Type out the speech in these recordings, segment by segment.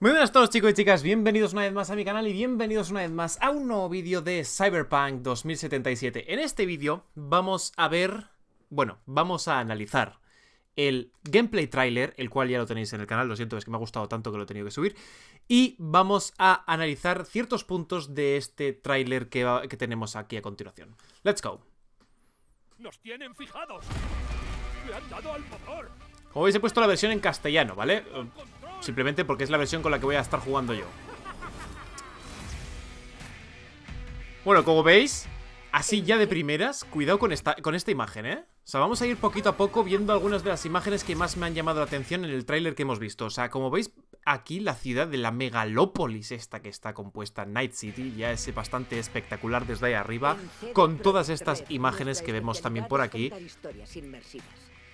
Muy buenas todos chicos y chicas, bienvenidos una vez más a mi canal y bienvenidos una vez más a un nuevo vídeo de Cyberpunk 2077. En este vídeo vamos a ver, bueno, vamos a analizar el gameplay trailer, el cual ya lo tenéis en el canal, lo siento, es que me ha gustado tanto que lo he tenido que subir, y vamos a analizar ciertos puntos de este tráiler que, tenemos aquí a continuación. ¡Let's go! ¡Nos tienen fijados! Me han dado al motor! Como veis he puesto la versión en castellano, ¿vale? Simplemente porque es la versión con la que voy a estar jugando yo Bueno, como veis Así ya de primeras, cuidado con esta, con esta imagen, ¿eh? O sea, vamos a ir poquito a poco viendo algunas de las imágenes que más me han llamado la atención en el tráiler que hemos visto. O sea, como veis, aquí la ciudad de la megalópolis esta que está compuesta, Night City, ya es bastante espectacular desde ahí arriba, con todas estas imágenes que vemos también por aquí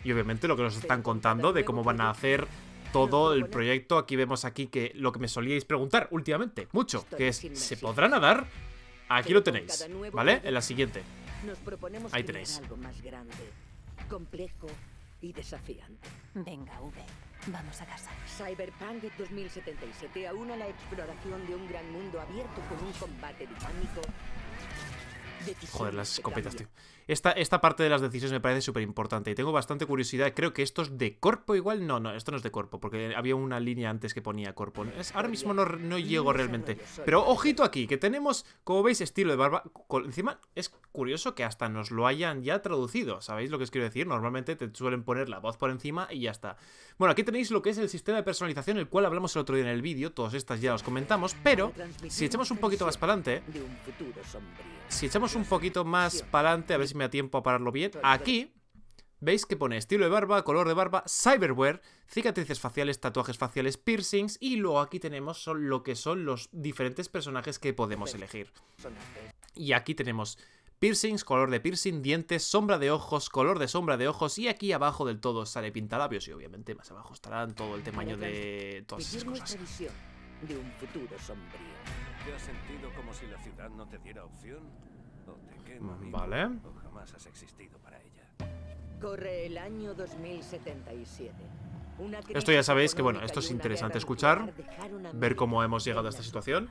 y obviamente lo que nos están contando de cómo van a hacer todo el proyecto. Aquí vemos aquí que lo que me solíais preguntar últimamente, mucho, que es, ¿se podrá nadar? Aquí lo tenéis, ¿vale? En la siguiente. más grande, complejo y desafiante. Venga, V, vamos a casa. Cyberpunk 2077 a la exploración de un gran mundo abierto con un combate dinámico. Joder, las escopetas, tío esta, parte de las decisiones me parece súper importante y tengo bastante curiosidad. Creo que esto es de cuerpo igual. No, no, esto no es de cuerpo. porque había una línea antes que ponía corpo. ahora mismo no, no llego realmente. Pero ojito aquí, que tenemos, como veis, estilo de barba. encima es curioso que hasta nos lo hayan ya traducido. ¿Sabéis lo que os quiero decir? Normalmente te suelen poner la voz por encima y ya está. Bueno, aquí tenéis lo que es el sistema de personalización, el cual hablamos el otro día en el vídeo. Todas estas ya os comentamos, pero si echamos un poquito más para adelante... Si echamos un poquito más para adelante, a ver me da tiempo a pararlo bien. Aquí, veis que pone estilo de barba, color de barba, cyberware, cicatrices faciales, tatuajes faciales, piercings y luego aquí tenemos lo que son los diferentes personajes que podemos elegir. Y aquí tenemos piercings, color de piercing, dientes, sombra de ojos, color de sombra de ojos y aquí abajo del todo sale pintalabios y obviamente más abajo estarán todo el tamaño de todas esas cosas. De un futuro sombrío. ¿Te has sentido como si la ciudad no te diera opción? O te quemo vivo, vale. jamás has existido para ella. Corre el año 2077. Esto ya sabéis que, bueno, esto es interesante escuchar, ver cómo hemos llegado a esta situación.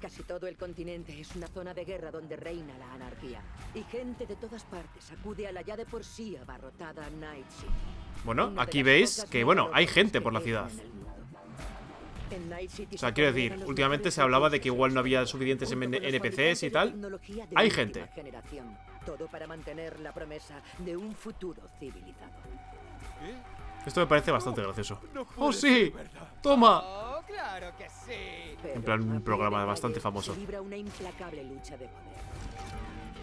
Casi todo el continente es una zona de guerra donde reina la anarquía. Y gente de todas partes acude a la ya de por sí abarrotada Night City. Bueno, aquí veis que, bueno, hay gente por la ciudad. O sea, quiero decir, últimamente se hablaba de que igual no había suficientes NPCs y tal. Hay gente. para mantener la promesa de un futuro civilizado. Esto me parece bastante gracioso. ¡Oh, sí! ¡Toma! Oh, en plan, un programa bastante famoso.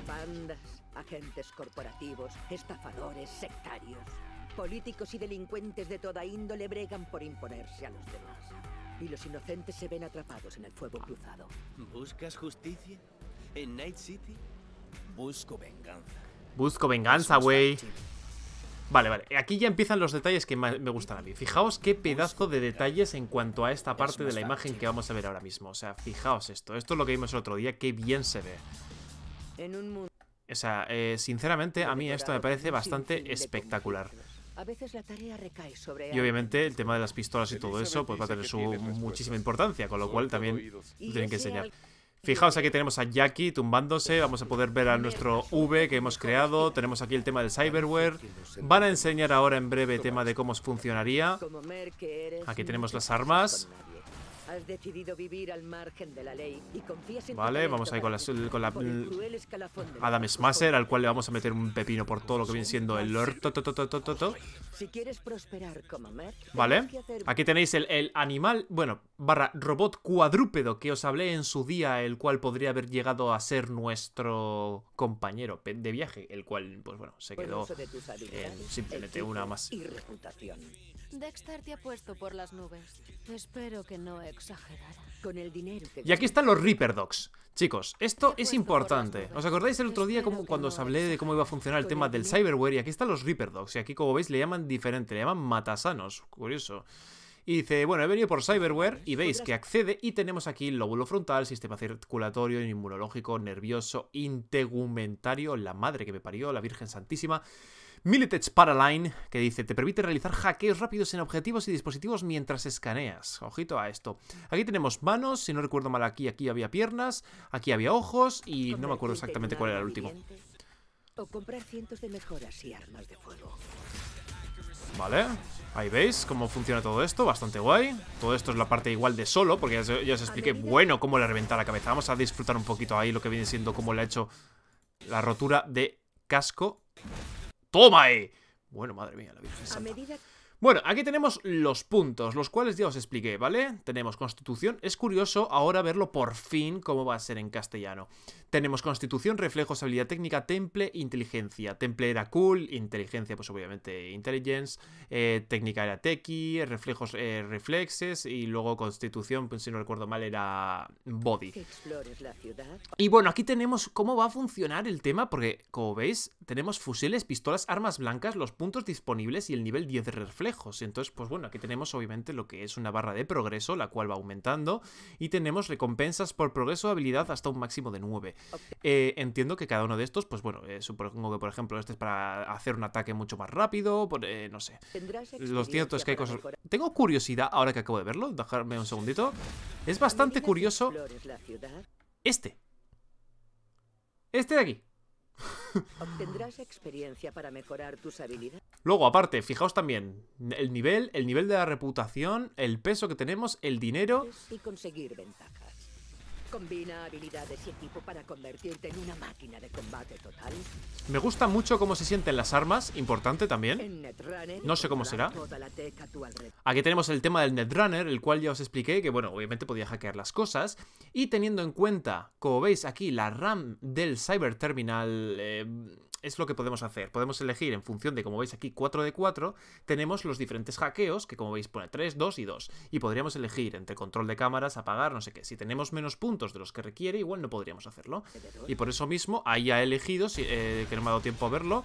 Bandas, agentes corporativos, estafadores, sectarios. Políticos y delincuentes de toda índole bregan por imponerse a los demás y los inocentes se ven atrapados en el fuego cruzado. ¿Buscas justicia? ¿En Night City? Busco venganza. Busco venganza, güey. Vale, vale. Aquí ya empiezan los detalles que me gustan a mí. Fijaos qué pedazo de detalles en cuanto a esta parte de la imagen que vamos a ver ahora mismo. O sea, fijaos esto. Esto es lo que vimos el otro día. Qué bien se ve. O sea, eh, sinceramente a mí esto me parece bastante espectacular y obviamente el tema de las pistolas y todo eso pues va a tener su muchísima importancia, con lo cual también lo tienen que enseñar. Fijaos, aquí tenemos a Jackie tumbándose, vamos a poder ver a nuestro pues, V que hemos creado, tenemos aquí el tema del cyberware, van a enseñar ahora en breve El tema de cómo funcionaría, aquí tenemos las armas, decidido vivir al margen de la ley y Vale, vamos ahí con la, con la mm, Adam Smasher, al cual le vamos a meter un pepino por todo lo que viene siendo el Lord. si quieres prosperar como vale, aquí tenéis el, el, animal, bueno, barra robot cuadrúpedo que os hablé en su día, el cual podría haber llegado a ser nuestro compañero de viaje, el cual, pues bueno, se quedó en simplemente una más. Y Dexter te ha puesto por las nubes. Espero que no exagerara. Con el dinero que... Y aquí están los Reaper Dogs. Chicos, esto es importante. ¿Os acordáis el otro día cuando os hablé de cómo iba a funcionar el tema del cyberware? Y aquí están los Reaper Dogs. Y aquí, como veis, le llaman diferente. Le llaman matasanos. Curioso. Y dice, bueno, he venido por cyberware y veis que accede y tenemos aquí el lóbulo frontal, sistema circulatorio, inmunológico, nervioso, integumentario, la madre que me parió, la Virgen Santísima. Militech Paraline, que dice, te permite realizar hackeos rápidos en objetivos y dispositivos mientras escaneas. Ojito a esto. Aquí tenemos manos, si no recuerdo mal, aquí, aquí había piernas, aquí había ojos y no me acuerdo exactamente cuál era el último. cientos de mejoras y armas de fuego. Vale, ahí veis cómo funciona todo esto, bastante guay Todo esto es la parte igual de solo, porque ya os, expliqué, bueno, cómo le reventa la cabeza Vamos a disfrutar un poquito ahí lo que viene siendo cómo le ha hecho la rotura de casco ¡Toma, eh! Bueno, madre mía, la Virgen Bueno, aquí tenemos los puntos, los cuales ya os expliqué, ¿vale? Tenemos Constitución. Es curioso ahora verlo por fin cómo va a ser en castellano. Tenemos constitución, reflejos, habilidad técnica, temple, inteligencia. Temple era cool, inteligencia, pues obviamente intelligence, eh, técnica era techie, reflejos, eh, reflexes y luego constitución, pues si no recuerdo mal, era body. y bueno, aquí tenemos cómo va a funcionar el tema, porque como veis, tenemos fusiles, pistolas, armas blancas, los puntos disponibles y el nivel 10 de reflejos. Entonces, pues bueno, aquí tenemos obviamente lo que es una barra de progreso, la cual va aumentando, y tenemos recompensas por progreso de habilidad hasta un máximo de 9. Eh, entiendo que cada uno de estos, pues bueno, eh, supongo que por ejemplo este es para hacer un ataque mucho más rápido, eh, no sé. Lo cierto es que hay cosas... Tengo curiosidad, ahora que acabo de verlo, dejarme un segundito. Es bastante curioso... Este. Este de aquí. Luego, aparte, fijaos también el nivel, el nivel de la reputación, el peso que tenemos, el dinero y conseguir ventajas para convertirte en una máquina de combate total. Me gusta mucho cómo se sienten las armas, importante también. No sé cómo será. Aquí tenemos el tema del Netrunner, el cual ya os expliqué que, bueno, obviamente podía hackear las cosas. Y teniendo en cuenta, como veis aquí, la RAM del Cyber Terminal... Eh, es lo que podemos hacer. Podemos elegir en función de, como veis aquí, 4 de 4, tenemos los diferentes hackeos, que como veis pone 3, 2 y 2. Y podríamos elegir entre control de cámaras, apagar, no sé qué. Si tenemos menos puntos de los que requiere, igual no podríamos hacerlo. Y por eso mismo, ahí ha elegido, si eh, que no me ha dado tiempo a verlo.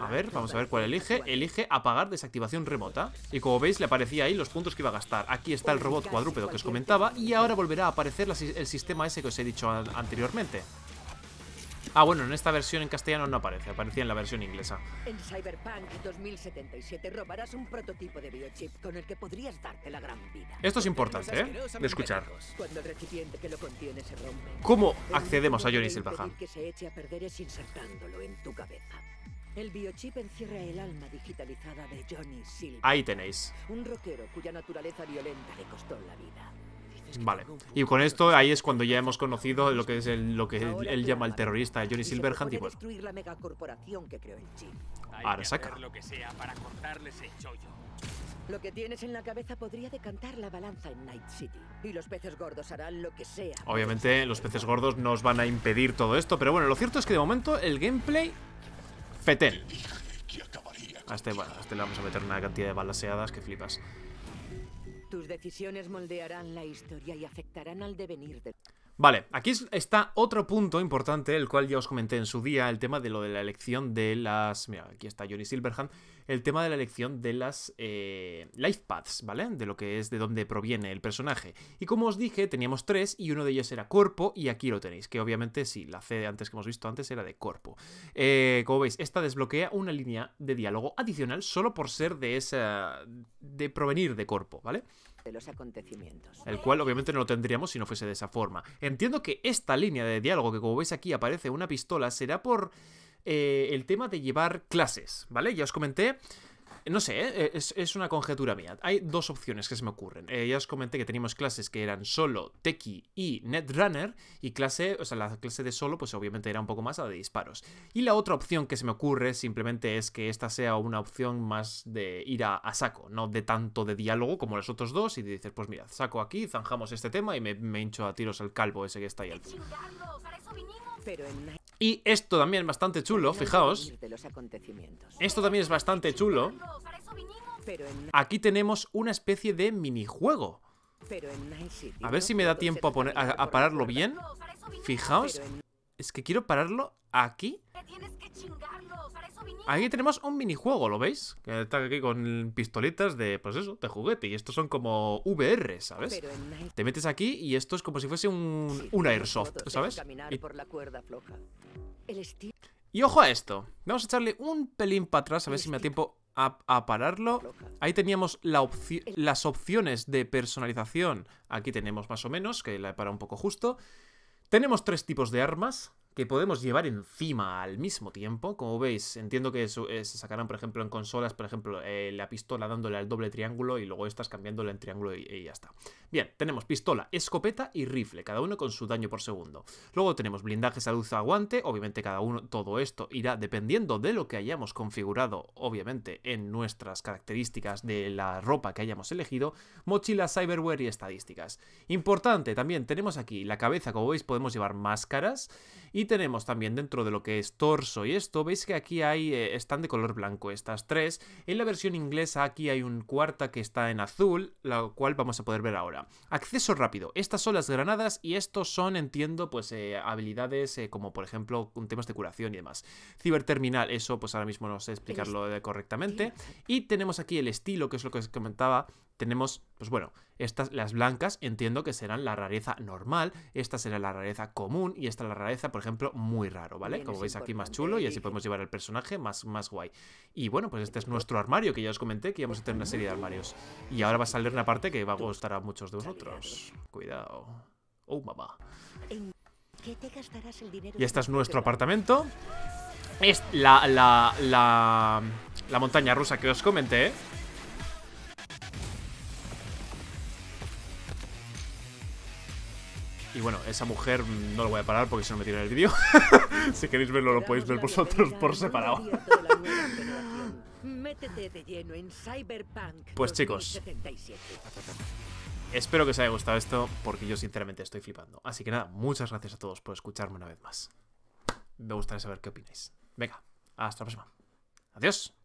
A ver, vamos a ver cuál elige. Elige apagar desactivación remota. Y como veis, le aparecía ahí los puntos que iba a gastar. Aquí está el robot cuadrúpedo que os comentaba y ahora volverá a aparecer el sistema ese que os he dicho anteriormente. Ah, bueno, en esta versión en castellano no aparece, aparecía en la versión inglesa. En Cyberpunk 2077 robarás un prototipo de biochip con el que podrías darte la gran vida. Esto es importante, ¿eh? De escuchar. Cuando el recipiente que lo contiene se rompe. ¿Cómo accedemos a Johnny Silverhand? que se eche a perder es insertándolo en tu cabeza. El biochip encierra el alma digitalizada de Johnny Silverhand. Ahí tenéis. Un rockero cuya naturaleza violenta le costó la vida. Vale. Y con esto ahí es cuando ya hemos conocido lo que es lo que él, llama el terrorista Johnny Silverhand y bueno. Ahora saca. Lo que tienes en la cabeza podría decantar la balanza en Night City. Y los peces gordos harán lo que sea. Obviamente los peces gordos nos van a impedir todo esto. Pero bueno, lo cierto es que de momento el gameplay... Fetel. a este, este le vamos a meter una cantidad de balaseadas que flipas. Tus decisiones moldearán la historia y afectarán al devenir de... Vale, aquí está otro punto importante, el cual ya os comenté en su día, el tema de lo de la elección de las... Mira, aquí está Johnny Silverhand, el tema de la elección de las eh, life paths, ¿vale? De lo que es de dónde proviene el personaje. Y como os dije, teníamos tres y uno de ellos era cuerpo y aquí lo tenéis, que obviamente sí, la C antes que hemos visto antes era de cuerpo. Eh, como veis, esta desbloquea una línea de diálogo adicional solo por ser de esa... de provenir de cuerpo, ¿vale? vale los acontecimientos. El cual obviamente no lo tendríamos si no fuese de esa forma. Entiendo que esta línea de diálogo que como veis aquí aparece una pistola será por eh, el tema de llevar clases, ¿vale? Ya os comenté no sé, ¿eh? Eh, es, una conjetura mía. Hay dos opciones que se me ocurren. Eh, ya os comenté que teníamos clases que eran solo, Teki y Netrunner. Y clase, o sea, la clase de solo, pues obviamente era un poco más la de disparos. Y la otra opción que se me ocurre simplemente es que esta sea una opción más de ir a, saco, no de tanto de diálogo como los otros dos. Y dices, pues mira, saco aquí, zanjamos este tema y me, hincho a tiros al calvo ese que está ahí Pero y esto también es bastante chulo, fijaos. Esto también es bastante chulo. Aquí tenemos una especie de minijuego. A ver si me da tiempo a, a pararlo bien. Fijaos. Es que quiero pararlo aquí. Aquí tenemos un minijuego, ¿lo veis? Que está aquí con pistoletas de, pues eso, de juguete. Y estos son como VR, ¿sabes? Te metes aquí y esto es como si fuese un, airsoft, ¿sabes? Y... ojo a esto. Vamos a echarle un pelín para atrás, a ver si me da tiempo a, pararlo. Ahí teníamos las opciones de personalización. Aquí tenemos más o menos, que la he parado un poco justo. Tenemos tres tipos de armas que podemos llevar encima al mismo tiempo. Como veis, entiendo que eh, se sacarán, por ejemplo, en consolas, por ejemplo, eh, la pistola dándole al doble triángulo y luego estas cambiándola en triángulo y, ya está. Bien, tenemos pistola, escopeta y rifle, cada uno con su daño por segundo. Luego tenemos blindaje salud aguante, obviamente cada uno, todo esto irá dependiendo de lo que hayamos configurado, obviamente, en nuestras características de la ropa que hayamos elegido, mochila, cyberware y estadísticas. Importante, también tenemos aquí la cabeza, como veis, podemos llevar máscaras y tenemos también dentro de lo que es torso y esto, veis que aquí hay, eh, están de color blanco estas tres. En la versión inglesa aquí hay un cuarta que está en azul, la cual vamos a poder ver ahora. Acceso rápido. Estas son las granadas y estos son, entiendo, pues eh, habilidades eh, como por ejemplo temas de curación y demás. Ciberterminal, eso pues ahora mismo no sé explicarlo correctamente. Y tenemos aquí el estilo, que es lo que os comentaba, tenemos, pues bueno, estas, las blancas entiendo que serán la rareza normal, esta será la rareza común y esta la rareza, por ejemplo, muy raro, ¿vale? Como veis aquí más chulo y así podemos llevar el personaje más, más guay. Y bueno, pues este es nuestro armario que ya os comenté que íbamos a tener una serie de armarios. Y ahora va a salir una parte que va a gustar a muchos de vosotros. Cuidado. Oh, mamá. Y este es nuestro apartamento. Es la, la, la, la montaña rusa que os comenté, Y bueno, esa mujer no lo voy a parar porque si no me en el vídeo. si queréis verlo, lo podéis ver vosotros por separado. pues chicos. Espero que os haya gustado esto porque yo sinceramente estoy flipando. Así que nada, muchas gracias a todos por escucharme una vez más. Me gustaría saber qué opináis. Venga, hasta la próxima. Adiós.